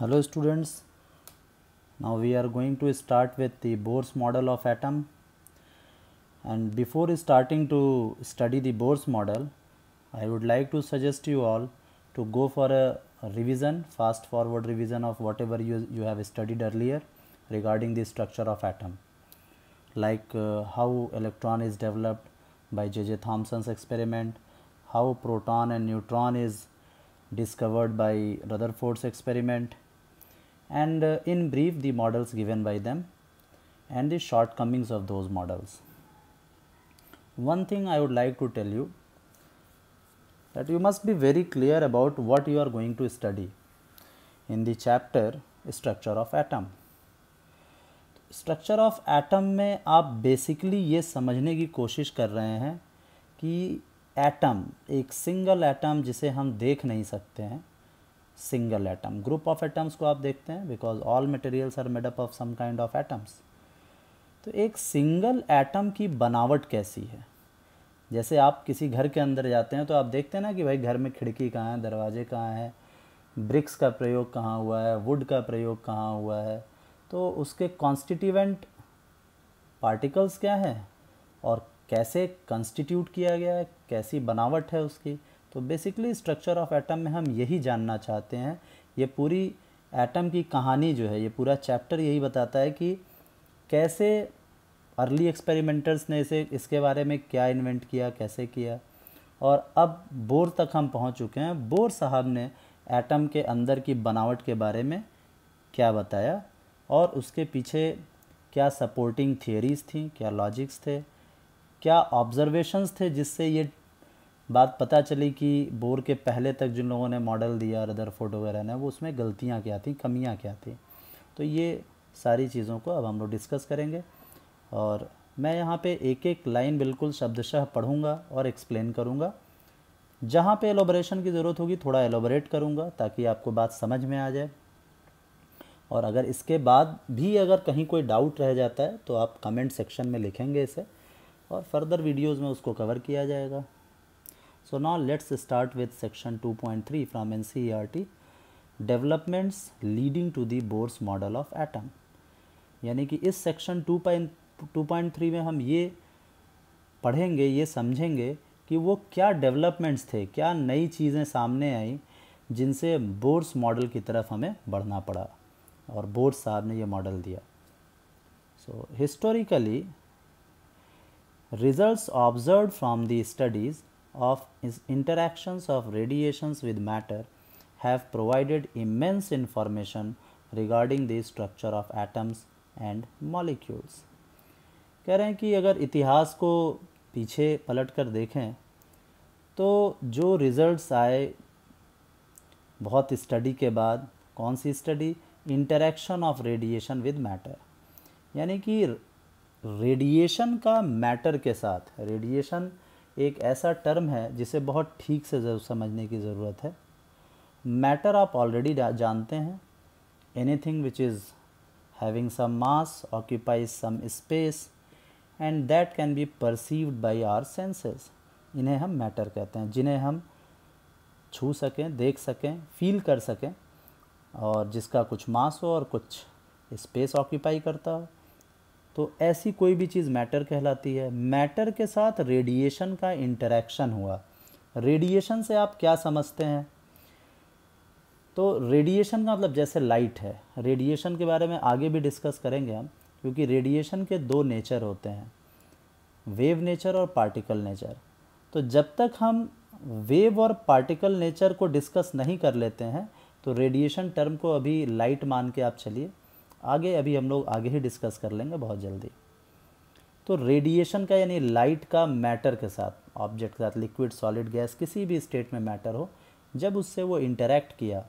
hello students now we are going to start with the Bohr's model of atom and before starting to study the Bohr's model I would like to suggest you all to go for a, revision fast forward revision of whatever you, you have studied earlier regarding the structure of atom like uh, how electron is developed by J.J. Thomson's experiment how proton and neutron is discovered by Rutherford's experiment and uh, in brief the models given by them and the shortcomings of those models. One thing I would like to tell you that you must be very clear about what you are going to study in the chapter structure of atom. Structure of atom में आप basically ये समझने की कोशिश कर रहे हैं कि एटम एक सिंगल एटम जिसे हम देख नहीं सकते हैं single atom group of atoms को आप देखते हैं because all materials are made up of some kind of atoms तो एक सिंगल एटम की बनावट कैसी है जैसे आप किसी घर के अंदर जाते हैं तो आप देखते हैं ना कि भाई घर में खिड़की कहाँ है दरवाजे कहाँ हैं ब्रिक्स का प्रयोग कहाँ हुआ है वुड का प्रयोग कहाँ हुआ है तो उसके कॉन्स्टिट्यूवेंट पार्टिकल्स क्या हैं और कैसे कंस्टिट्यूट किया गया है कैसी बनावट है उसकी तो बेसिकली स्ट्रक्चर ऑफ एटम में हम यही जानना चाहते हैं ये पूरी एटम की कहानी जो है ये पूरा चैप्टर यही बताता है कि कैसे अर्ली एक्सपेरिमेंटर्स ने इसे इसके बारे में क्या इन्वेंट किया कैसे किया और अब बोर तक हम पहुंच चुके हैं बोर साहब ने एटम के अंदर की बनावट के बारे में क्या बताया और उसके पीछे क्या सपोर्टिंग थियोरीज थी क्या लॉजिक्स थे क्या ऑब्जर्वेशंस थे जिससे ये बात पता चली कि बोर के पहले तक जिन लोगों ने मॉडल दिया और अदर फोटो वगैरह ने वो उसमें गलतियाँ क्या थी कमियाँ क्या थी तो ये सारी चीज़ों को अब हम लोग डिस्कस करेंगे और मैं यहाँ पे एक एक लाइन बिल्कुल शब्दशः पढ़ूँगा और एक्सप्लेन करूँगा जहाँ पे एलोबरेशन की ज़रूरत होगी थोड़ा एलोबरेट करूँगा ताकि आपको बात समझ में आ जाए और अगर इसके बाद भी अगर कहीं कोई डाउट रह जाता है तो आप कमेंट सेक्शन में लिखेंगे इसे और फर्दर वीडियोज़ में उसको कवर किया जाएगा So now let's start with section 2.3 from NCERT developments leading to the Bohr's model of atom यानी कि इस सेक्शन 2.2.3 में हम ये पढ़ेंगे ये समझेंगे कि वो क्या डेवलपमेंट्स थे क्या नई चीज़ें सामने आई जिनसे बोर्स मॉडल की तरफ हमें बढ़ना पड़ा और बोर्स साहब ने ये मॉडल दिया so historically results observe from the studies of interactions of radiations with matter have provided immense information regarding the structure of atoms and molecules. कह रहे हैं कि अगर इतिहास को पीछे पलट कर देखें तो जो रिज़ल्ट्स आए बहुत स्टडी के बाद कौन सी study interaction of radiation with matter यानी कि रेडिएशन का मैटर के साथ रेडिएशन एक ऐसा टर्म है जिसे बहुत ठीक से जरूर समझने की ज़रूरत है मैटर आप ऑलरेडी जानते हैं anything which is having some mass occupy some space and that can be perceived by our senses इन्हें हम मैटर कहते हैं जिन्हें हम छू सकें देख सकें फील कर सकें और जिसका कुछ मास हो और कुछ स्पेस ऑक्यूपाई करता हो तो ऐसी कोई भी चीज़ मैटर कहलाती है मैटर के साथ रेडिएशन का इंटरेक्शन हुआ रेडिएशन से आप क्या समझते हैं तो रेडिएशन का मतलब जैसे लाइट है रेडिएशन के बारे में आगे भी डिस्कस करेंगे हम क्योंकि रेडिएशन के दो नेचर होते हैं वेव नेचर और पार्टिकल नेचर तो जब तक हम वेव और पार्टिकल नेचर को डिस्कस नहीं कर लेते हैं तो रेडिएशन टर्म को अभी लाइट मान के आप चलिए आगे अभी हम लोग आगे ही डिस्कस कर लेंगे बहुत जल्दी तो रेडिएशन का यानी लाइट का मैटर के साथ ऑब्जेक्ट के साथ लिक्विड सॉलिड गैस किसी भी स्टेट में मैटर हो जब उससे वो इंटरेक्ट किया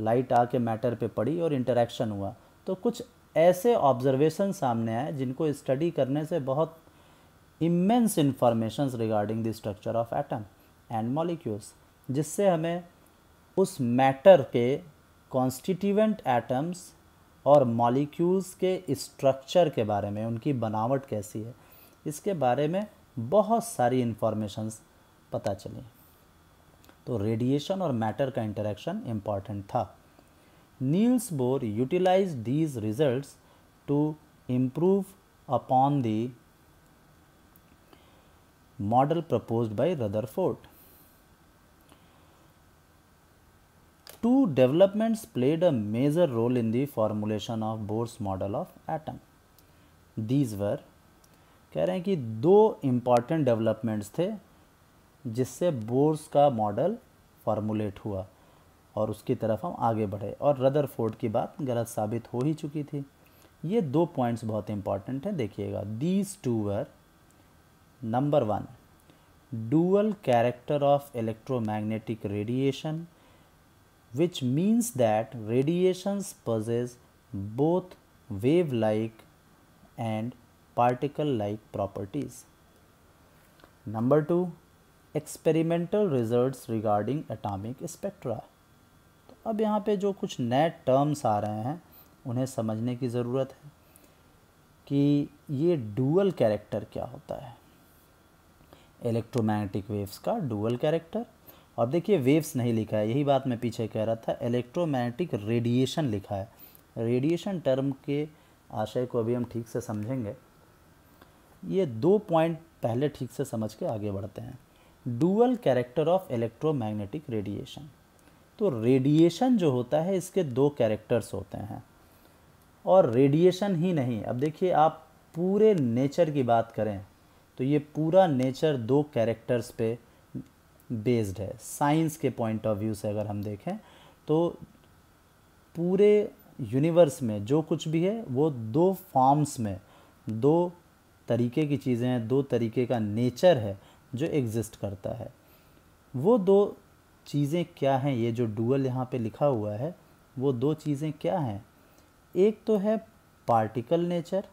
लाइट आके मैटर पे पड़ी और इंटरेक्शन हुआ तो कुछ ऐसे ऑब्जर्वेशन सामने आए जिनको स्टडी करने से बहुत immense information regarding the structure of atom and molecules जिससे हमें उस मैटर के कॉन्स्टिट्यूवेंट एटम्स और मॉलिक्यूल्स के स्ट्रक्चर के बारे में उनकी बनावट कैसी है इसके बारे में बहुत सारी इन्फॉर्मेशंस पता चली तो रेडिएशन और मैटर का इंटरेक्शन इम्पॉर्टेंट था Niels Bohr utilize these result to improve upon the model proposed by Rutherford. two developments played a major role in the formulation of Bohr's model of atom. These were कह रहे हैं कि दो important developments थे जिससे bourse का model formulate हुआ और उसकी तरफ हम आगे बढ़े और रदर फोर्ड की बात गलत साबित हो ही चुकी थी ये दो पॉइंट्स बहुत इंपॉर्टेंट हैं देखिएगा these two were number one dual character of electromagnetic radiation which means that radiations possess both wave-like and particle-like properties. Number 2 experimental results regarding atomic spectra to ab yahan pe jo kuch नए terms aa rahe hain unhe samajhne ki zarurat hai ki ye dual character kya hota hai electromagnetic waves ka dual character और देखिए waves नहीं लिखा है यही बात मैं पीछे कह रहा था इलेक्ट्रोमैग्नेटिक रेडिएशन लिखा है रेडिएशन टर्म के आशय को अभी हम ठीक से समझेंगे ये दो पॉइंट पहले ठीक से समझ के आगे बढ़ते हैं dual character of electromagnetic radiation तो रेडिएशन जो होता है इसके दो कैरेक्टर्स होते हैं और रेडिएशन ही नहीं अब देखिए आप पूरे नेचर की बात करें तो ये पूरा नेचर दो कैरेक्टर्स पे बेस्ड है साइंस के पॉइंट ऑफ व्यू से अगर हम देखें तो पूरे यूनिवर्स में जो कुछ भी है वो दो फॉर्म्स में दो तरीके की चीज़ें हैं दो तरीके का नेचर है जो एग्जिस्ट करता है वो दो चीज़ें क्या हैं ये जो डुअल यहाँ पे लिखा हुआ है वो दो चीज़ें क्या हैं एक तो है पार्टिकल नेचर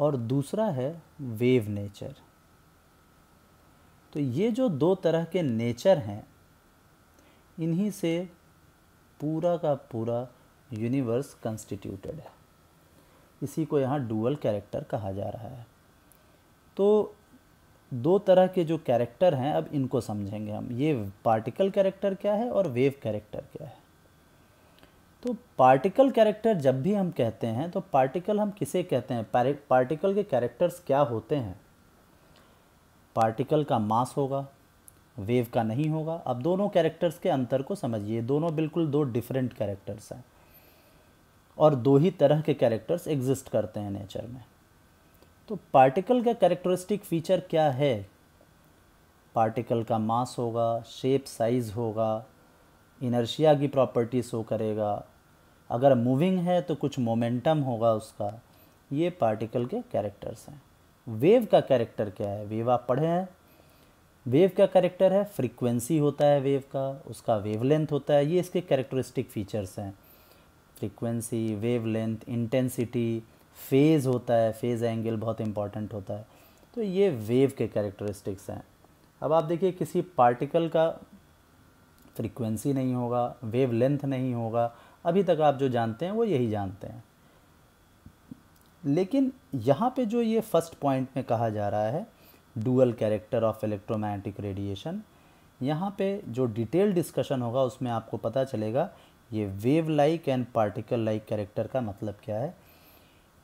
और दूसरा है वेव नेचर तो ये जो दो तरह के नेचर हैं इन्हीं से पूरा का पूरा यूनिवर्स कंस्टिट्यूटेड है इसी को यहाँ डुअल कैरेक्टर कहा जा रहा है तो दो तरह के जो कैरेक्टर हैं अब इनको समझेंगे हम ये पार्टिकल कैरेक्टर क्या है और वेव कैरेक्टर क्या है तो पार्टिकल कैरेक्टर जब भी हम कहते हैं तो पार्टिकल हम किसे कहते हैं पार्टिकल के कैरेक्टर्स क्या होते हैं पार्टिकल का मास होगा वेव का नहीं होगा अब दोनों कैरेक्टर्स के अंतर को समझिए दोनों बिल्कुल दो डिफरेंट कैरेक्टर्स हैं और दो ही तरह के कैरेक्टर्स एग्जिस्ट करते हैं नेचर में तो पार्टिकल का कैरेक्टरिस्टिक फ़ीचर क्या है पार्टिकल का मास होगा शेप साइज़ होगा इनर्शिया की प्रॉपर्टी शो करेगा अगर मूविंग है तो कुछ मोमेंटम होगा उसका ये पार्टिकल के कैरेक्टर्स हैं वेव का कैरेक्टर क्या है वेव आप पढ़े हैं वेव का कैरेक्टर है फ्रीक्वेंसी होता है वेव का उसका वेवलेंथ होता है ये इसके कैरेक्टरिस्टिक फीचर्स हैं फ्रीक्वेंसी वेवलेंथ इंटेंसिटी फेज़ होता है फेज़ एंगल बहुत इंपॉर्टेंट होता है तो ये वेव के कैरेक्टरिस्टिक्स हैं अब आप देखिए किसी पार्टिकल का फ्रीक्वेंसी नहीं होगा वेव लेंथ नहीं होगा अभी तक आप जो जानते हैं वो यही जानते हैं लेकिन यहाँ पे जो ये फर्स्ट पॉइंट में कहा जा रहा है dual character of electromagnetic radiation यहाँ पे जो डिटेल डिस्कशन होगा उसमें आपको पता चलेगा ये wave like and particle like character का मतलब क्या है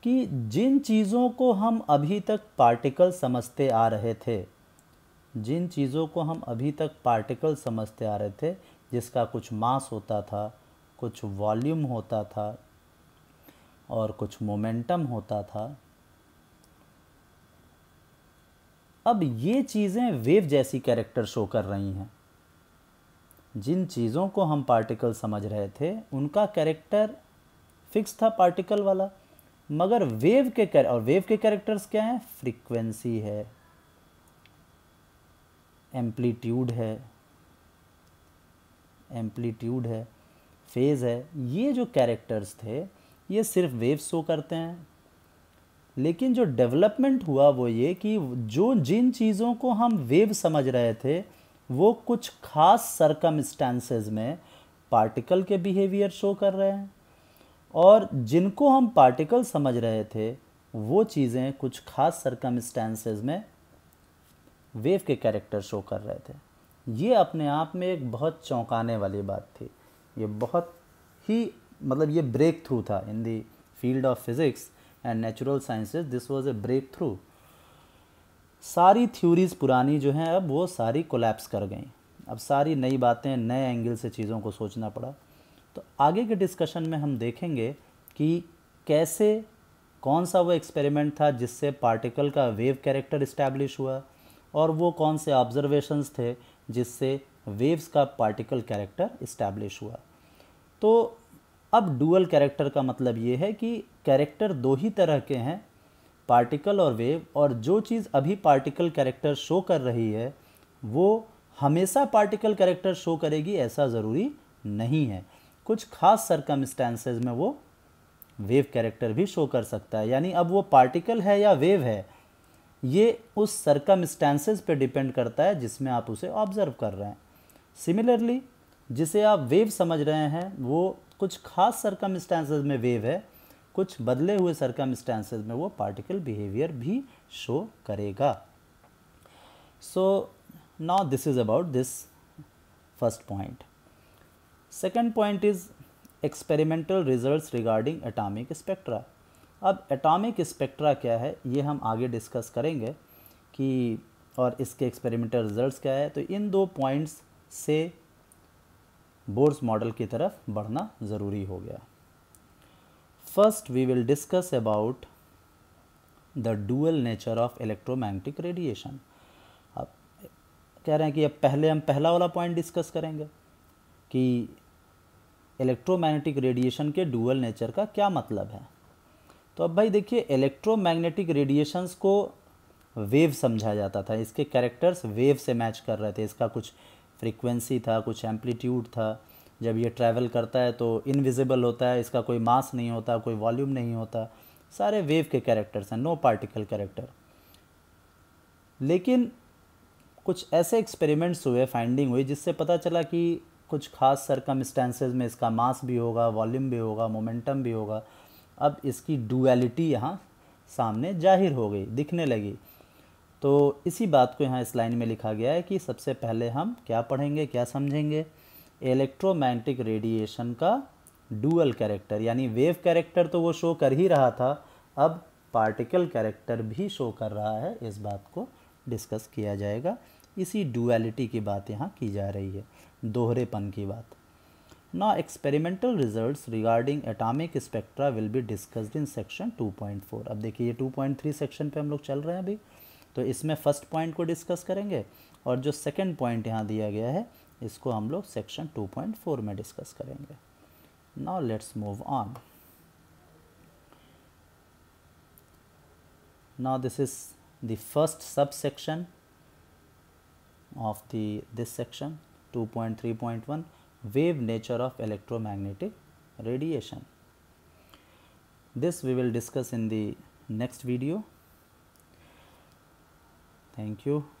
कि जिन चीज़ों को हम अभी तक पार्टिकल समझते आ रहे थे जिन चीज़ों को हम अभी तक पार्टिकल समझते आ रहे थे जिसका कुछ मास होता था कुछ वॉल्यूम होता था और कुछ मोमेंटम होता था अब ये चीज़ें वेव जैसी कैरेक्टर शो कर रही हैं जिन चीज़ों को हम पार्टिकल समझ रहे थे उनका कैरेक्टर फिक्स था पार्टिकल वाला मगर वेव के कर, और वेव के कैरेक्टर्स क्या हैं फ्रीक्वेंसी है एम्पलीट्यूड है एम्पलीट्यूड है फेज़ है ये जो कैरेक्टर्स थे ये सिर्फ वेव शो करते हैं लेकिन जो डेवलपमेंट हुआ वो ये कि जो जिन चीज़ों को हम वेव समझ रहे थे वो कुछ खास सरकम में पार्टिकल के बिहेवियर शो कर रहे हैं और जिनको हम पार्टिकल समझ रहे थे वो चीज़ें कुछ खास सरकम में वेव के कैरेक्टर शो कर रहे थे ये अपने आप में एक बहुत चौंकाने वाली बात थी ये बहुत ही मतलब ये ब्रेक थ्रू था in the field of physics and natural sciences this was a breakthrough सारी थ्योरीज़ पुरानी जो हैं अब वो सारी कोलेप्स कर गई अब सारी नई बातें नए एंगल से चीज़ों को सोचना पड़ा तो आगे के डिस्कशन में हम देखेंगे कि कैसे कौन सा वो एक्सपेरिमेंट था जिससे पार्टिकल का वेव कैरेक्टर इस्टेब्लिश हुआ और वो कौन से ऑब्जर्वेशंस थे जिससे वेव्स का पार्टिकल कैरेक्टर इस्टेब्लिश हुआ तो अब डुअल कैरेक्टर का मतलब ये है कि कैरेक्टर दो ही तरह के हैं पार्टिकल और वेव और जो चीज़ अभी पार्टिकल कैरेक्टर शो कर रही है वो हमेशा पार्टिकल कैरेक्टर शो करेगी ऐसा ज़रूरी नहीं है कुछ खास सरकमस्टेंसेज में वो वेव कैरेक्टर भी शो कर सकता है यानी अब वो पार्टिकल है या वेव है ये उस सरकमस्टेंसेज पे डिपेंड करता है जिसमें आप उसे ऑब्जर्व कर रहे हैं सिमिलरली जिसे आप वेव समझ रहे हैं वो कुछ खास सरकम में वेव है कुछ बदले हुए सरकम में वो पार्टिकल बिहेवियर भी शो करेगा so now this is about this first point second point is experimental results regarding atomic spectra अब एटॉमिक स्पेक्ट्रा क्या है ये हम आगे डिस्कस करेंगे कि और इसके एक्सपेरिमेंटल रिजल्ट्स क्या है तो इन दो पॉइंट्स से बोर्स मॉडल की तरफ बढ़ना ज़रूरी हो गया first we will discuss about the dual nature of electromagnetic radiation अब कह रहे हैं कि अब पहले हम पहला वाला पॉइंट डिस्कस करेंगे कि इलेक्ट्रोमैग्नेटिक रेडिएशन के डुअल नेचर का क्या मतलब है तो अब भाई देखिए इलेक्ट्रोमैग्नेटिक रेडिएशंस को वेव समझा जाता था इसके कैरेक्टर्स वेव से मैच कर रहे थे इसका कुछ फ्रीक्वेंसी था कुछ एम्पलीट्यूड था जब ये ट्रैवल करता है तो इनविजिबल होता है इसका कोई मास नहीं होता कोई वॉल्यूम नहीं होता सारे वेव के कैरेक्टर्स हैं नो पार्टिकल कैरेक्टर लेकिन कुछ ऐसे एक्सपेरिमेंट्स हुए फाइंडिंग हुई जिससे पता चला कि कुछ खास स्टेंसेज में इसका मास भी होगा वॉल्यूम भी होगा मोमेंटम भी होगा अब इसकी डुअलिटी यहाँ सामने जाहिर हो गई दिखने लगी तो इसी बात को यहाँ इस लाइन में लिखा गया है कि सबसे पहले हम क्या पढ़ेंगे क्या समझेंगे इलेक्ट्रोमैग्नेटिक रेडिएशन का डुअल कैरेक्टर यानी वेव कैरेक्टर तो वो शो कर ही रहा था अब पार्टिकल कैरेक्टर भी शो कर रहा है इस बात को डिस्कस किया जाएगा इसी डुअलिटी की बात यहाँ की जा रही है दोहरेपन की बात ना experimental results regarding atomic spectra will be discussed in section 2.4 अब देखिए ये 2.3 सेक्शन पे हम लोग चल रहे हैं अभी तो इसमें फर्स्ट पॉइंट को डिस्कस करेंगे और जो सेकेंड पॉइंट यहाँ दिया गया है इसको हम लोग सेक्शन टू पॉइंट फोर में डिस्कस करेंगे now let's move on now this is the first sub section of the this section two point point three one wave nature of electromagnetic radiation this we will discuss in the next video Thank you.